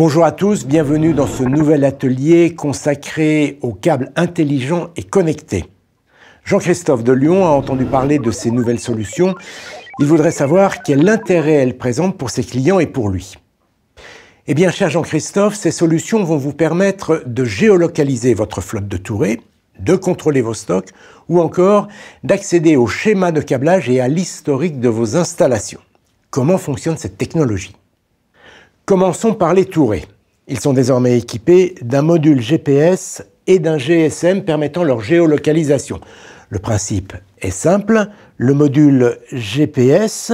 Bonjour à tous, bienvenue dans ce nouvel atelier consacré aux câbles intelligents et connectés. Jean-Christophe de Lyon a entendu parler de ces nouvelles solutions. Il voudrait savoir quel intérêt elles présentent pour ses clients et pour lui. Eh bien, cher Jean-Christophe, ces solutions vont vous permettre de géolocaliser votre flotte de tourée, de contrôler vos stocks ou encore d'accéder au schéma de câblage et à l'historique de vos installations. Comment fonctionne cette technologie Commençons par les tourés. Ils sont désormais équipés d'un module GPS et d'un GSM permettant leur géolocalisation. Le principe est simple, le module GPS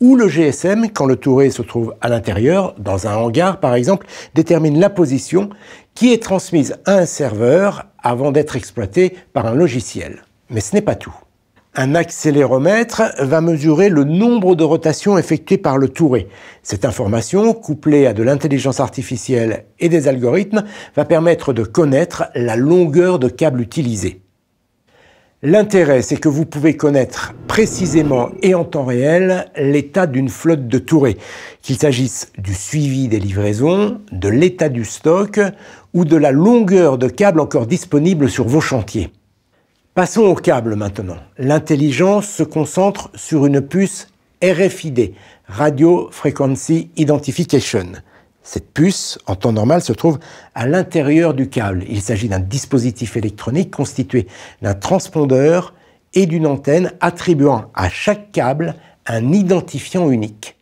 ou le GSM, quand le touré se trouve à l'intérieur, dans un hangar par exemple, détermine la position qui est transmise à un serveur avant d'être exploitée par un logiciel. Mais ce n'est pas tout. Un accéléromètre va mesurer le nombre de rotations effectuées par le touré. Cette information, couplée à de l'intelligence artificielle et des algorithmes, va permettre de connaître la longueur de câble utilisé. L'intérêt, c'est que vous pouvez connaître précisément et en temps réel l'état d'une flotte de tourées, qu'il s'agisse du suivi des livraisons, de l'état du stock ou de la longueur de câble encore disponible sur vos chantiers. Passons au câble maintenant. L'intelligence se concentre sur une puce RFID, Radio Frequency Identification. Cette puce, en temps normal, se trouve à l'intérieur du câble. Il s'agit d'un dispositif électronique constitué d'un transpondeur et d'une antenne attribuant à chaque câble un identifiant unique.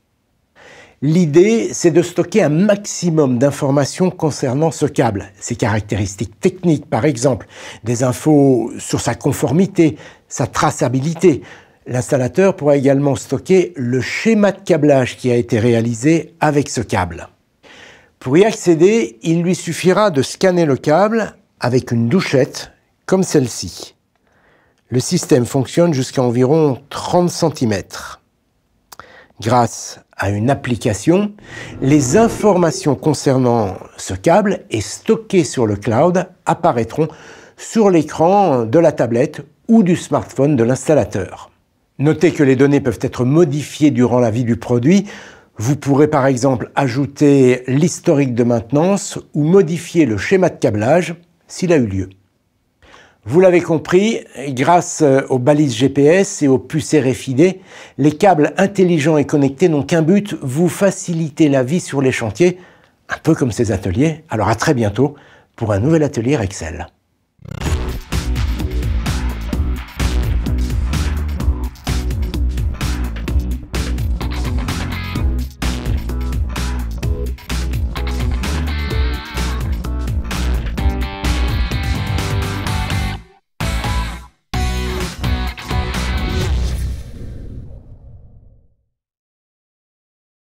L'idée, c'est de stocker un maximum d'informations concernant ce câble, ses caractéristiques techniques par exemple, des infos sur sa conformité, sa traçabilité. L'installateur pourra également stocker le schéma de câblage qui a été réalisé avec ce câble. Pour y accéder, il lui suffira de scanner le câble avec une douchette comme celle-ci. Le système fonctionne jusqu'à environ 30 cm. Grâce à une application, les informations concernant ce câble et stockées sur le cloud apparaîtront sur l'écran de la tablette ou du smartphone de l'installateur. Notez que les données peuvent être modifiées durant la vie du produit. Vous pourrez par exemple ajouter l'historique de maintenance ou modifier le schéma de câblage s'il a eu lieu. Vous l'avez compris, grâce euh, aux balises GPS et aux puces RFID, les câbles intelligents et connectés n'ont qu'un but, vous faciliter la vie sur les chantiers, un peu comme ces ateliers. Alors à très bientôt pour un nouvel atelier Excel.